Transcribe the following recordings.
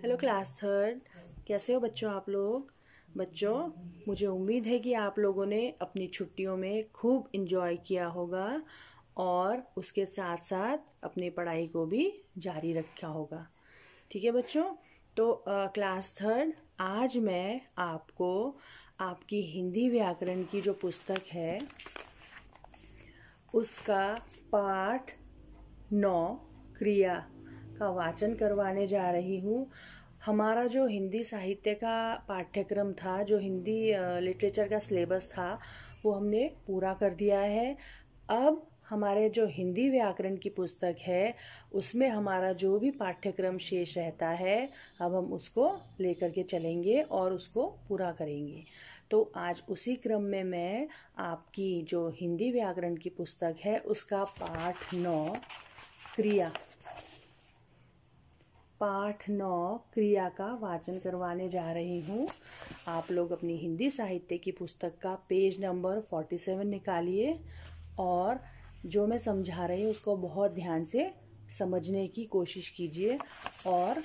hello class third कैसे हो बच्चों आप लोग बच्चों मुझे उम्मीद है कि आप लोगों ने अपनी छुट्टियों में खूब इन्जॉय किया होगा और उसके साथ साथ अपनी पढ़ाई को भी जारी रखा होगा ठीक है बच्चों तो क्लास थर्ड आज मैं आपको आपकी हिंदी व्याकरण की जो पुस्तक है उसका पाठ नौ क्रिया का वाचन करवाने जा रही हूँ हमारा जो हिंदी साहित्य का पाठ्यक्रम था जो हिंदी लिटरेचर का सिलेबस था वो हमने पूरा कर दिया है अब हमारे जो हिंदी व्याकरण की पुस्तक है उसमें हमारा जो भी पाठ्यक्रम शेष रहता है अब हम उसको लेकर के चलेंगे और उसको पूरा करेंगे तो आज उसी क्रम में मैं आपकी जो हिंदी व्याकरण की पुस्तक है उसका पाठ नौ क्रिया पाठ नौ क्रिया का वाचन करवाने जा रही हूँ आप लोग अपनी हिंदी साहित्य की पुस्तक का पेज नंबर फोर्टी सेवन निकालिए और जो मैं समझा रही हूँ उसको बहुत ध्यान से समझने की कोशिश कीजिए और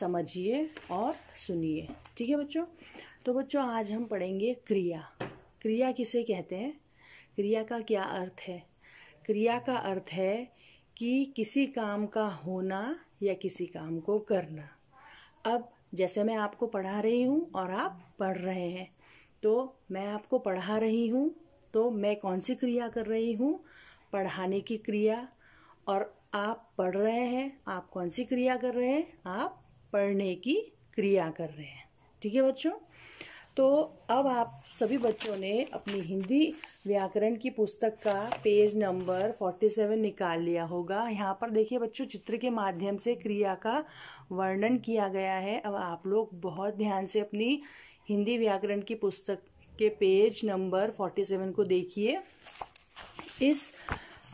समझिए और सुनिए ठीक है बच्चों तो बच्चों आज हम पढ़ेंगे क्रिया क्रिया किसे कहते हैं क्रिया का क्या अर्थ है क्रिया का अर्थ है कि किसी काम का होना या किसी काम को करना अब जैसे मैं आपको पढ़ा रही हूँ और आप पढ़ रहे हैं तो मैं आपको पढ़ा रही हूँ तो मैं कौन सी क्रिया कर रही हूँ पढ़ाने की क्रिया और आप पढ़ रहे हैं आप कौन सी क्रिया कर रहे हैं आप पढ़ने की क्रिया कर रहे हैं ठीक है बच्चों तो अब आप सभी बच्चों ने अपनी हिंदी व्याकरण की पुस्तक का पेज नंबर 47 निकाल लिया होगा यहाँ पर देखिए बच्चों चित्र के माध्यम से क्रिया का वर्णन किया गया है अब आप लोग बहुत ध्यान से अपनी हिंदी व्याकरण की पुस्तक के पेज नंबर 47 को देखिए इस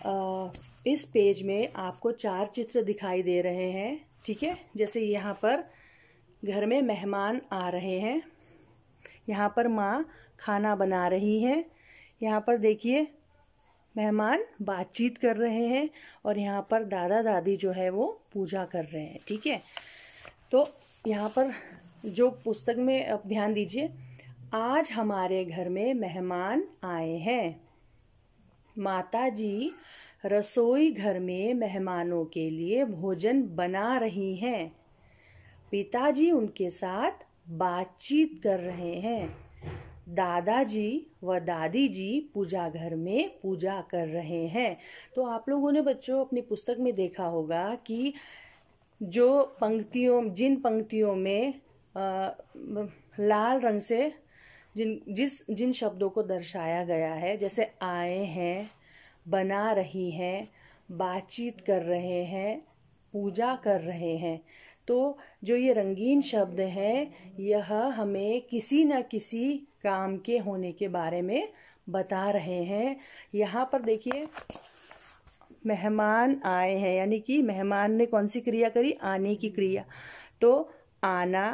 आ, इस पेज में आपको चार चित्र दिखाई दे रहे हैं ठीक है जैसे यहाँ पर घर में मेहमान आ रहे हैं यहाँ पर माँ खाना बना रही है यहाँ पर देखिए मेहमान बातचीत कर रहे हैं और यहाँ पर दादा दादी जो है वो पूजा कर रहे हैं ठीक है तो यहाँ पर जो पुस्तक में अब ध्यान दीजिए आज हमारे घर में मेहमान आए हैं माता जी रसोई घर में मेहमानों के लिए भोजन बना रही हैं पिताजी उनके साथ बातचीत कर रहे हैं दादाजी व दादी जी पूजा घर में पूजा कर रहे हैं तो आप लोगों ने बच्चों अपनी पुस्तक में देखा होगा कि जो पंक्तियों जिन पंक्तियों में आ, लाल रंग से जिन जिस जिन शब्दों को दर्शाया गया है जैसे आए हैं बना रही हैं बातचीत कर रहे हैं पूजा कर रहे हैं तो जो ये रंगीन शब्द है यह हमें किसी न किसी काम के होने के बारे में बता रहे हैं यहाँ पर देखिए मेहमान आए हैं यानी कि मेहमान ने कौन सी क्रिया करी आने की क्रिया तो आना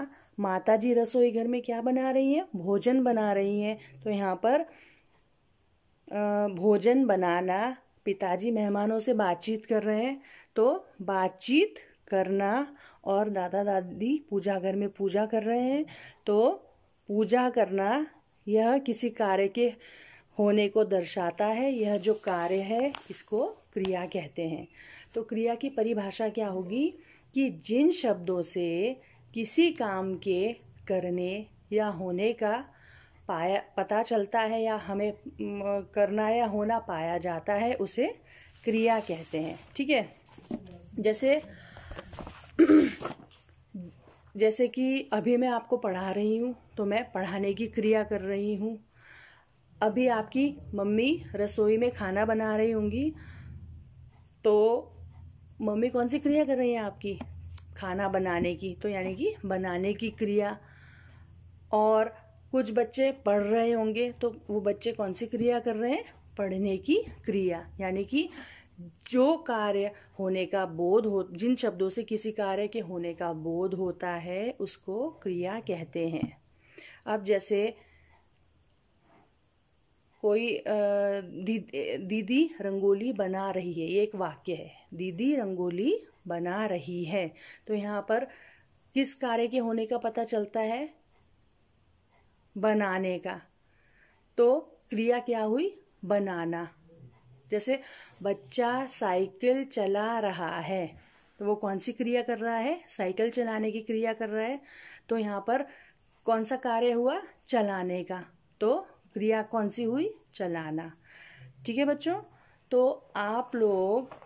माता जी रसोई घर में क्या बना रही हैं भोजन बना रही हैं तो यहाँ पर भोजन बनाना पिताजी मेहमानों से बातचीत कर रहे हैं तो बातचीत करना और दादा दादी पूजा घर में पूजा कर रहे हैं तो पूजा करना यह किसी कार्य के होने को दर्शाता है यह जो कार्य है इसको क्रिया कहते हैं तो क्रिया की परिभाषा क्या होगी कि जिन शब्दों से किसी काम के करने या होने का पाया पता चलता है या हमें करना या होना पाया जाता है उसे क्रिया कहते हैं ठीक है जैसे जैसे कि अभी मैं आपको पढ़ा रही हूँ तो मैं पढ़ाने की क्रिया कर रही हूँ अभी आपकी मम्मी रसोई में खाना बना रही होंगी तो मम्मी कौन सी क्रिया कर रही है आपकी खाना बनाने की तो यानी कि बनाने की क्रिया और कुछ बच्चे पढ़ रहे होंगे तो वो बच्चे कौन सी क्रिया कर रहे हैं पढ़ने की क्रिया यानी कि जो कार्य होने का बोध हो जिन शब्दों से किसी कार्य के होने का बोध होता है उसको क्रिया कहते हैं अब जैसे कोई दीदी दीदी रंगोली बना रही है ये एक वाक्य है दीदी रंगोली बना रही है तो यहाँ पर किस कार्य के होने का पता चलता है बनाने का तो क्रिया क्या हुई बनाना जैसे बच्चा साइकिल चला रहा है तो वो कौन सी क्रिया कर रहा है साइकिल चलाने की क्रिया कर रहा है तो यहाँ पर कौन सा कार्य हुआ चलाने का तो क्रिया कौन सी हुई चलाना ठीक है बच्चों तो आप लोग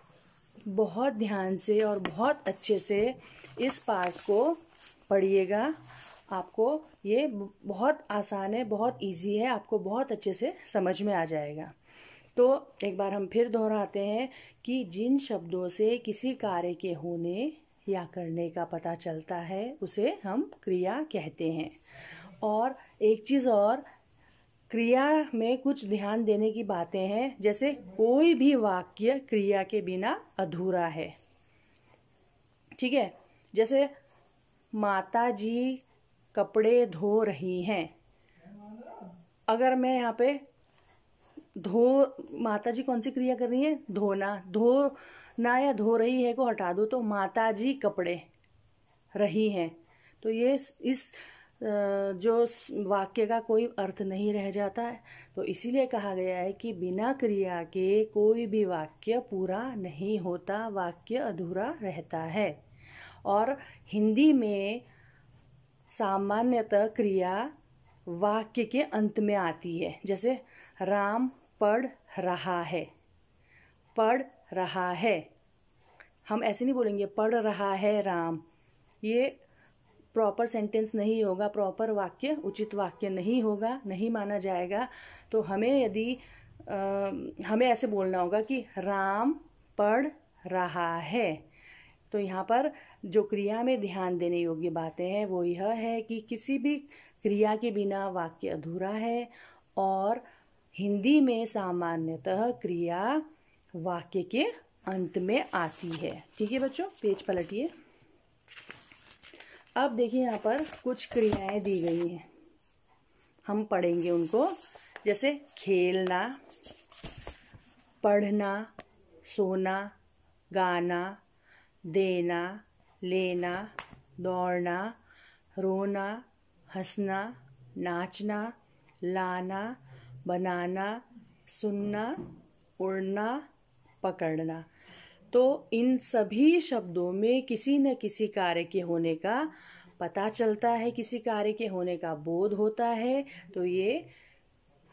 बहुत ध्यान से और बहुत अच्छे से इस पार्ट को पढ़िएगा आपको ये बहुत आसान है बहुत इजी है आपको बहुत अच्छे से समझ में आ जाएगा तो एक बार हम फिर दोहराते हैं कि जिन शब्दों से किसी कार्य के होने या करने का पता चलता है उसे हम क्रिया कहते हैं और एक चीज़ और क्रिया में कुछ ध्यान देने की बातें हैं जैसे कोई भी वाक्य क्रिया के बिना अधूरा है ठीक है जैसे माता जी कपड़े धो रही हैं अगर मैं यहाँ पे धो माता जी कौन सी क्रिया कर रही है धोना धो ना या धो रही है को हटा दो तो माता जी कपड़े रही हैं तो ये इस जो वाक्य का कोई अर्थ नहीं रह जाता है तो इसीलिए कहा गया है कि बिना क्रिया के कोई भी वाक्य पूरा नहीं होता वाक्य अधूरा रहता है और हिंदी में सामान्यतः क्रिया वाक्य के अंत में आती है जैसे राम पढ़ रहा है पढ़ रहा है हम ऐसे नहीं बोलेंगे पढ़ रहा है राम ये प्रॉपर सेंटेंस नहीं होगा प्रॉपर वाक्य उचित वाक्य नहीं होगा नहीं माना जाएगा तो हमें यदि आ, हमें ऐसे बोलना होगा कि राम पढ़ रहा है तो यहाँ पर जो क्रिया में ध्यान देने योग्य बातें हैं वो यह है कि किसी भी क्रिया के बिना वाक्य अधूरा है और हिंदी में सामान्यतः क्रिया वाक्य के अंत में आती है ठीक है बच्चों पेज पलटिए अब देखिए यहाँ पर कुछ क्रियाएं दी गई हैं हम पढ़ेंगे उनको जैसे खेलना पढ़ना सोना गाना देना लेना दौड़ना रोना हंसना नाचना लाना बनाना सुनना उड़ना पकड़ना तो इन सभी शब्दों में किसी न किसी कार्य के होने का पता चलता है किसी कार्य के होने का बोध होता है तो ये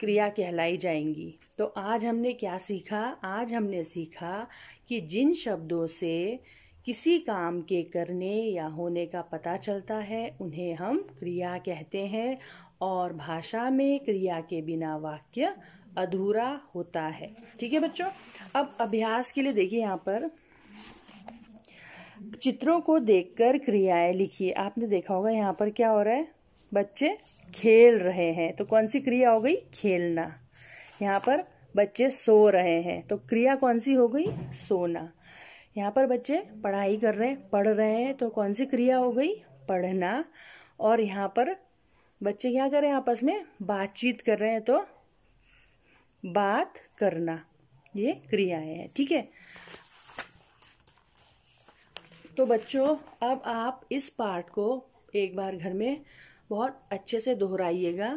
क्रिया कहलाई जाएंगी तो आज हमने क्या सीखा आज हमने सीखा कि जिन शब्दों से किसी काम के करने या होने का पता चलता है उन्हें हम क्रिया कहते हैं और भाषा में क्रिया के बिना वाक्य अधूरा होता है ठीक है बच्चों अब अभ्यास के लिए देखिए यहाँ पर चित्रों को देखकर क्रियाएं लिखिए आपने देखा होगा यहाँ पर क्या हो रहा है बच्चे खेल रहे हैं तो कौन सी क्रिया हो गई खेलना यहाँ पर बच्चे सो रहे हैं तो क्रिया कौन सी हो गई सोना यहाँ पर बच्चे पढ़ाई कर रहे हैं पढ़ रहे हैं तो कौन सी क्रिया हो गई पढ़ना और यहाँ पर बच्चे क्या हैं आपस में बातचीत कर रहे हैं तो बात करना ये क्रियाएं हैं ठीक है तो बच्चों अब आप इस पार्ट को एक बार घर में बहुत अच्छे से दोहराइएगा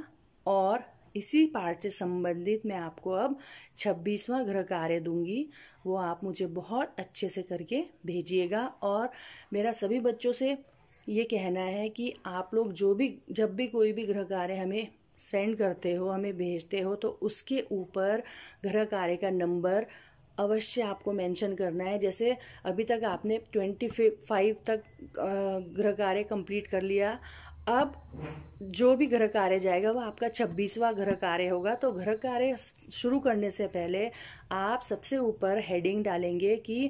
और इसी पार्ट से संबंधित मैं आपको अब छब्बीसवा गृह कार्य दूंगी वो आप मुझे बहुत अच्छे से करके भेजिएगा और मेरा सभी बच्चों से ये कहना है कि आप लोग जो भी जब भी कोई भी गृह कार्य हमें सेंड करते हो हमें भेजते हो तो उसके ऊपर गृह कार्य का नंबर अवश्य आपको मेंशन करना है जैसे अभी तक आपने ट्वेंटी फाइव तक गृह कार्य कंप्लीट कर लिया अब जो भी गृह कार्य जाएगा वह आपका छब्बीसवा गृह कार्य होगा तो ग्रह कार्य शुरू करने से पहले आप सबसे ऊपर हेडिंग डालेंगे कि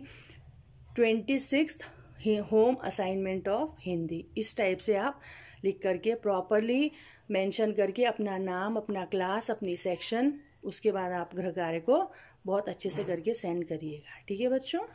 twenty six home assignment of Hindi इस टाइप से आप लिख करके प्रॉपरली मेंशन करके अपना नाम अपना क्लास अपनी सेक्शन उसके बाद आप गृह कार्य को बहुत अच्छे से करके सेंड करिएगा ठीक है बच्चों